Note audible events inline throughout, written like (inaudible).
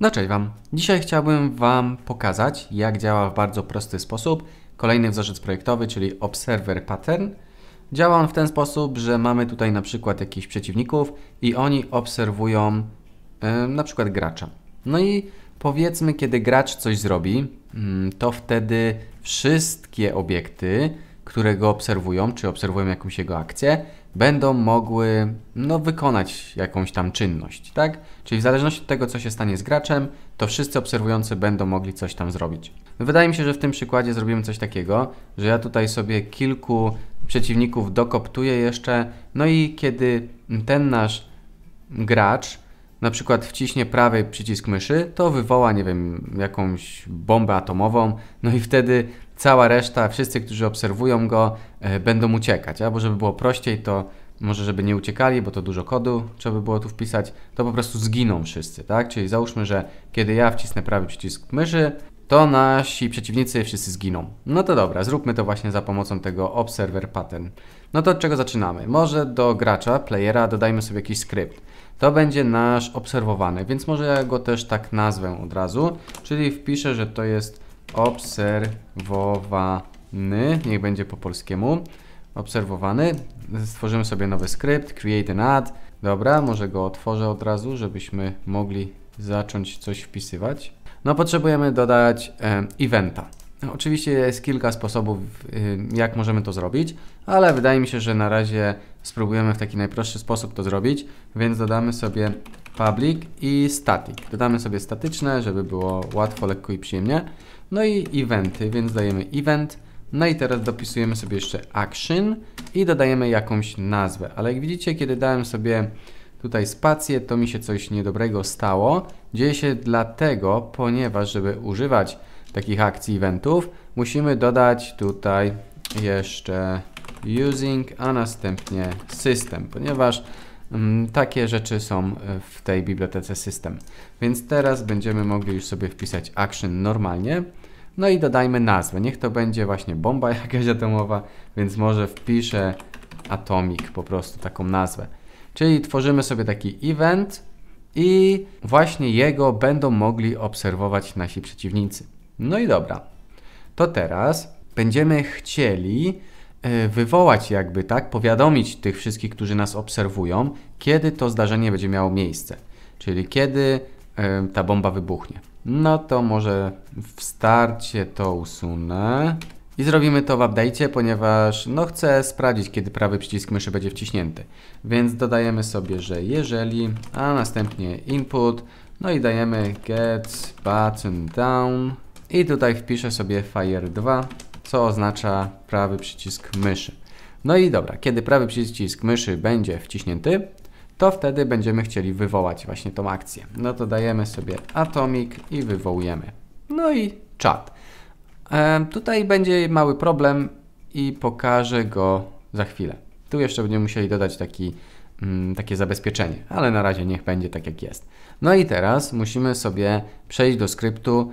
No cześć Wam. Dzisiaj chciałbym Wam pokazać, jak działa w bardzo prosty sposób kolejny wzorzec projektowy, czyli Observer Pattern. Działa on w ten sposób, że mamy tutaj na przykład jakichś przeciwników i oni obserwują yy, na przykład gracza. No i powiedzmy, kiedy gracz coś zrobi, yy, to wtedy wszystkie obiekty, które go obserwują, czy obserwują jakąś jego akcję, będą mogły no, wykonać jakąś tam czynność, tak? Czyli w zależności od tego, co się stanie z graczem, to wszyscy obserwujący będą mogli coś tam zrobić. No, wydaje mi się, że w tym przykładzie zrobimy coś takiego, że ja tutaj sobie kilku przeciwników dokoptuję jeszcze, no i kiedy ten nasz gracz na przykład wciśnie prawy przycisk myszy, to wywoła, nie wiem, jakąś bombę atomową, no i wtedy cała reszta, wszyscy, którzy obserwują go, e, będą uciekać. Albo żeby było prościej, to może żeby nie uciekali, bo to dużo kodu trzeba by było tu wpisać, to po prostu zginą wszyscy, tak? Czyli załóżmy, że kiedy ja wcisnę prawy przycisk myszy, to nasi przeciwnicy wszyscy zginą. No to dobra, zróbmy to właśnie za pomocą tego observer pattern. No to od czego zaczynamy? Może do gracza, playera dodajmy sobie jakiś skrypt. To będzie nasz obserwowany, więc może ja go też tak nazwę od razu, czyli wpiszę, że to jest obserwowany, niech będzie po polskiemu, obserwowany. Stworzymy sobie nowy skrypt, create an ad. Dobra, może go otworzę od razu, żebyśmy mogli zacząć coś wpisywać. No potrzebujemy dodać e, eventa. No, oczywiście jest kilka sposobów, y, jak możemy to zrobić, ale wydaje mi się, że na razie spróbujemy w taki najprostszy sposób to zrobić, więc dodamy sobie public i static. Dodamy sobie statyczne, żeby było łatwo, lekko i przyjemnie. No i eventy, więc dajemy event. No i teraz dopisujemy sobie jeszcze action i dodajemy jakąś nazwę. Ale jak widzicie, kiedy dałem sobie tutaj spację, to mi się coś niedobrego stało. Dzieje się dlatego, ponieważ żeby używać takich akcji, eventów, musimy dodać tutaj jeszcze using, a następnie system, ponieważ mm, takie rzeczy są e, w tej bibliotece system. Więc teraz będziemy mogli już sobie wpisać action normalnie. No i dodajmy nazwę. Niech to będzie właśnie bomba (laughs) jakaś atomowa, więc może wpiszę atomik po prostu taką nazwę. Czyli tworzymy sobie taki event i właśnie jego będą mogli obserwować nasi przeciwnicy. No i dobra. To teraz będziemy chcieli e, wywołać jakby, tak, powiadomić tych wszystkich, którzy nas obserwują, kiedy to zdarzenie będzie miało miejsce. Czyli kiedy e, ta bomba wybuchnie. No to może w starcie to usunę. I zrobimy to w update'cie, ponieważ no chcę sprawdzić, kiedy prawy przycisk myszy będzie wciśnięty. Więc dodajemy sobie, że jeżeli, a następnie input, no i dajemy get button down i tutaj wpiszę sobie Fire 2, co oznacza prawy przycisk myszy. No i dobra, kiedy prawy przycisk myszy będzie wciśnięty, to wtedy będziemy chcieli wywołać właśnie tą akcję. No to dajemy sobie Atomic i wywołujemy. No i czat. E, tutaj będzie mały problem i pokażę go za chwilę. Tu jeszcze będziemy musieli dodać taki, mm, takie zabezpieczenie, ale na razie niech będzie tak jak jest. No i teraz musimy sobie przejść do skryptu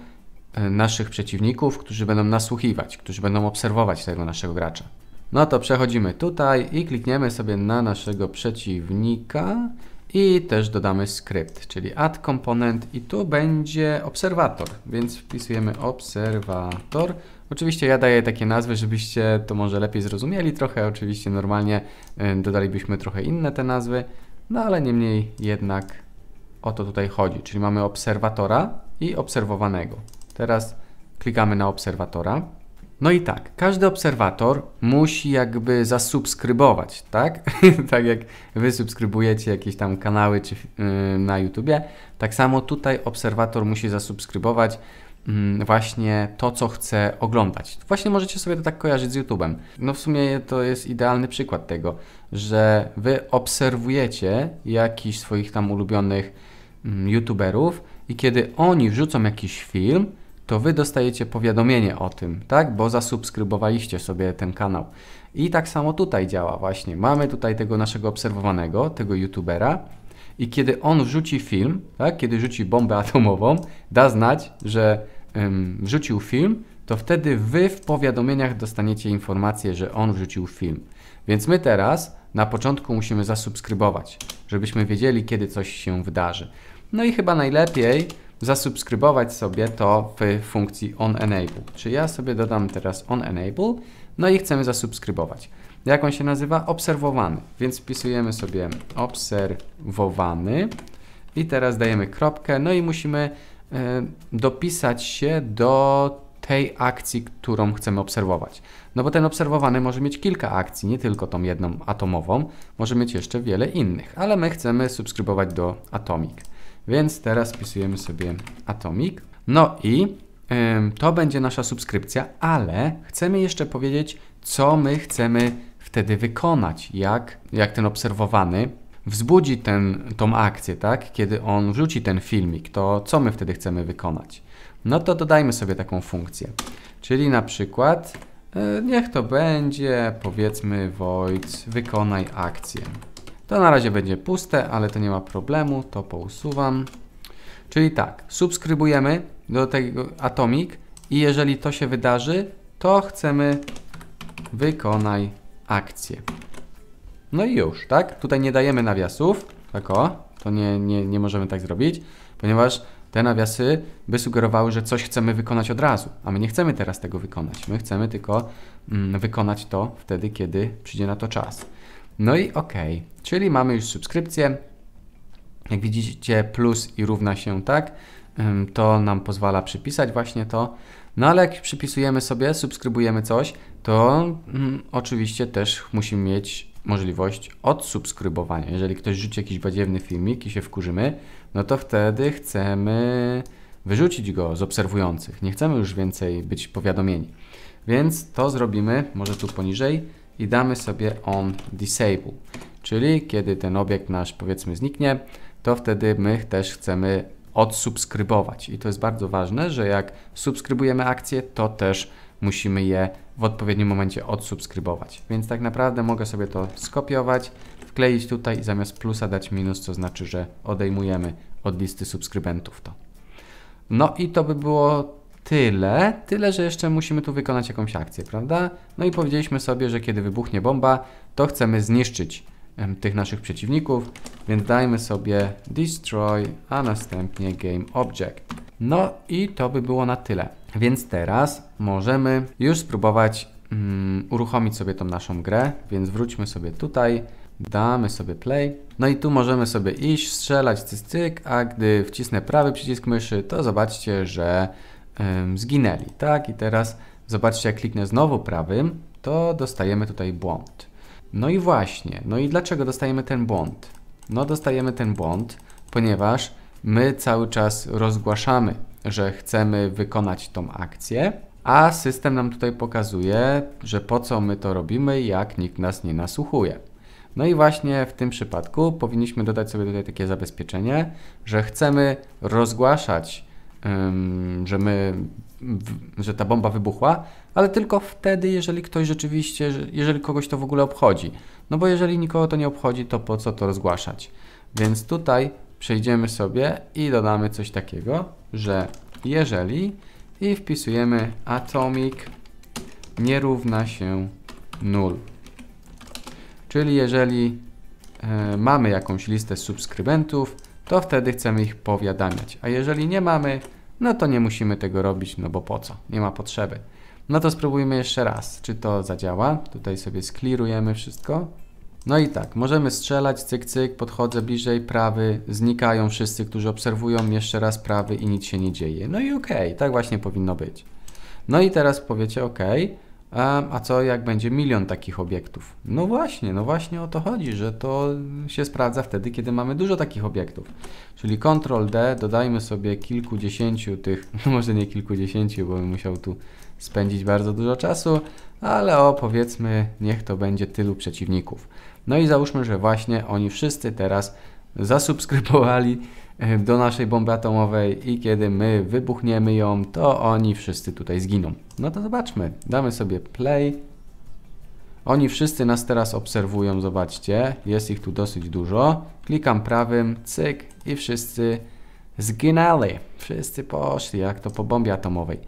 E, naszych przeciwników, którzy będą nasłuchiwać, którzy będą obserwować tego naszego gracza. No to przechodzimy tutaj i klikniemy sobie na naszego przeciwnika i też dodamy skrypt, czyli add component i tu będzie obserwator, więc wpisujemy obserwator. Oczywiście ja daję takie nazwy, żebyście to może lepiej zrozumieli trochę, oczywiście normalnie e, dodalibyśmy trochę inne te nazwy, no ale niemniej jednak o to tutaj chodzi, czyli mamy obserwatora i obserwowanego. Teraz klikamy na obserwatora. No i tak, każdy obserwator musi jakby zasubskrybować, tak? (laughs) tak jak wy subskrybujecie jakieś tam kanały czy, yy, na YouTubie, tak samo tutaj obserwator musi zasubskrybować yy, właśnie to, co chce oglądać. Właśnie możecie sobie to tak kojarzyć z YouTube'em. No w sumie to jest idealny przykład tego, że wy obserwujecie jakichś swoich tam ulubionych yy, YouTuberów i kiedy oni wrzucą jakiś film, to wy dostajecie powiadomienie o tym, tak? Bo zasubskrybowaliście sobie ten kanał. I tak samo tutaj działa właśnie. Mamy tutaj tego naszego obserwowanego, tego youtubera i kiedy on wrzuci film, tak? Kiedy rzuci bombę atomową, da znać, że ym, wrzucił film, to wtedy wy w powiadomieniach dostaniecie informację, że on wrzucił film. Więc my teraz na początku musimy zasubskrybować, żebyśmy wiedzieli, kiedy coś się wydarzy. No i chyba najlepiej zasubskrybować sobie to w funkcji onEnable. Czy ja sobie dodam teraz onEnable, no i chcemy zasubskrybować. Jak on się nazywa? Obserwowany. Więc wpisujemy sobie obserwowany i teraz dajemy kropkę, no i musimy y, dopisać się do tej akcji, którą chcemy obserwować. No bo ten obserwowany może mieć kilka akcji, nie tylko tą jedną atomową, może mieć jeszcze wiele innych, ale my chcemy subskrybować do Atomic. Więc teraz wpisujemy sobie Atomic. No i to będzie nasza subskrypcja, ale chcemy jeszcze powiedzieć, co my chcemy wtedy wykonać, jak, jak ten obserwowany wzbudzi ten, tą akcję, tak? Kiedy on wrzuci ten filmik, to co my wtedy chcemy wykonać? No to dodajmy sobie taką funkcję. Czyli na przykład, e, niech to będzie, powiedzmy, void wykonaj akcję. To na razie będzie puste, ale to nie ma problemu, to pousuwam. Czyli tak, subskrybujemy do tego Atomic i jeżeli to się wydarzy, to chcemy wykonaj akcję. No i już, tak? Tutaj nie dajemy nawiasów, tak o, to nie, nie, nie możemy tak zrobić, ponieważ te nawiasy by sugerowały, że coś chcemy wykonać od razu, a my nie chcemy teraz tego wykonać. My chcemy tylko mm, wykonać to wtedy, kiedy przyjdzie na to czas. No i OK, czyli mamy już subskrypcję. Jak widzicie, plus i równa się tak. To nam pozwala przypisać właśnie to. No ale jak przypisujemy sobie, subskrybujemy coś, to mm, oczywiście też musimy mieć możliwość odsubskrybowania. Jeżeli ktoś rzuci jakiś badziewny filmik i się wkurzymy, no to wtedy chcemy wyrzucić go z obserwujących. Nie chcemy już więcej być powiadomieni. Więc to zrobimy, może tu poniżej, i damy sobie on disable, czyli kiedy ten obiekt nasz powiedzmy zniknie, to wtedy my też chcemy odsubskrybować. I to jest bardzo ważne, że jak subskrybujemy akcje, to też musimy je w odpowiednim momencie odsubskrybować. Więc tak naprawdę mogę sobie to skopiować, wkleić tutaj i zamiast plusa dać minus, co znaczy, że odejmujemy od listy subskrybentów to. No i to by było tyle, tyle, że jeszcze musimy tu wykonać jakąś akcję, prawda? No i powiedzieliśmy sobie, że kiedy wybuchnie bomba, to chcemy zniszczyć tych naszych przeciwników, więc dajmy sobie destroy, a następnie game object. No i to by było na tyle. Więc teraz możemy już spróbować mm, uruchomić sobie tą naszą grę, więc wróćmy sobie tutaj, damy sobie play. No i tu możemy sobie iść, strzelać, cystyk, a gdy wcisnę prawy przycisk myszy, to zobaczcie, że zginęli, tak? I teraz zobaczcie, jak kliknę znowu prawym, to dostajemy tutaj błąd. No i właśnie, no i dlaczego dostajemy ten błąd? No dostajemy ten błąd, ponieważ my cały czas rozgłaszamy, że chcemy wykonać tą akcję, a system nam tutaj pokazuje, że po co my to robimy, jak nikt nas nie nasłuchuje. No i właśnie w tym przypadku powinniśmy dodać sobie tutaj takie zabezpieczenie, że chcemy rozgłaszać że my, że ta bomba wybuchła, ale tylko wtedy, jeżeli ktoś rzeczywiście, jeżeli kogoś to w ogóle obchodzi. No bo jeżeli nikogo to nie obchodzi, to po co to rozgłaszać? Więc tutaj przejdziemy sobie i dodamy coś takiego, że jeżeli i wpisujemy atomic nie równa się 0. Czyli jeżeli y, mamy jakąś listę subskrybentów, to wtedy chcemy ich powiadamiać. A jeżeli nie mamy, no to nie musimy tego robić, no bo po co? Nie ma potrzeby. No to spróbujmy jeszcze raz, czy to zadziała. Tutaj sobie sklirujemy wszystko. No i tak, możemy strzelać, cyk, cyk, podchodzę bliżej, prawy, znikają wszyscy, którzy obserwują, jeszcze raz prawy i nic się nie dzieje. No i okej, okay, tak właśnie powinno być. No i teraz powiecie, okej, okay, a co jak będzie milion takich obiektów? No właśnie, no właśnie o to chodzi, że to się sprawdza wtedy, kiedy mamy dużo takich obiektów. Czyli Ctrl D, dodajmy sobie kilkudziesięciu tych, (laughs) no może nie kilkudziesięciu, bo bym musiał tu spędzić bardzo dużo czasu, ale o powiedzmy, niech to będzie tylu przeciwników. No i załóżmy, że właśnie oni wszyscy teraz zasubskrybowali E, do naszej bomby atomowej i kiedy my wybuchniemy ją, to oni wszyscy tutaj zginą. No to zobaczmy. Damy sobie play. Oni wszyscy nas teraz obserwują, zobaczcie. Jest ich tu dosyć dużo. Klikam prawym, cyk i wszyscy zginęli. Wszyscy poszli, jak to po bombie atomowej.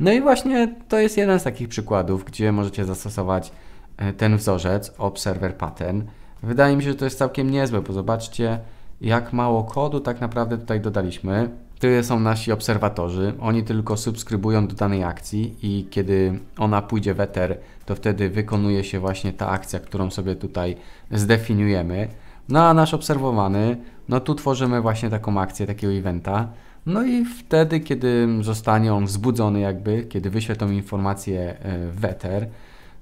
No i właśnie to jest jeden z takich przykładów, gdzie możecie zastosować e, ten wzorzec Observer Pattern. Wydaje mi się, że to jest całkiem niezłe, bo zobaczcie, jak mało kodu tak naprawdę tutaj dodaliśmy. Tyle są nasi obserwatorzy, oni tylko subskrybują do danej akcji i kiedy ona pójdzie w eter, to wtedy wykonuje się właśnie ta akcja, którą sobie tutaj zdefiniujemy. No a nasz obserwowany, no tu tworzymy właśnie taką akcję, takiego eventa. No i wtedy, kiedy zostanie on wzbudzony jakby, kiedy tą informację e, w eter,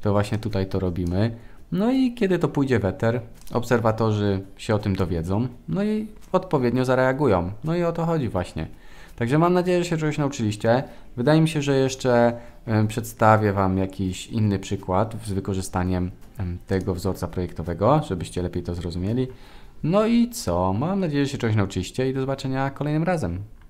to właśnie tutaj to robimy. No i kiedy to pójdzie weter, obserwatorzy się o tym dowiedzą, no i odpowiednio zareagują. No i o to chodzi właśnie. Także mam nadzieję, że się czegoś nauczyliście. Wydaje mi się, że jeszcze przedstawię Wam jakiś inny przykład z wykorzystaniem tego wzorca projektowego, żebyście lepiej to zrozumieli. No i co? Mam nadzieję, że się czegoś nauczyliście i do zobaczenia kolejnym razem.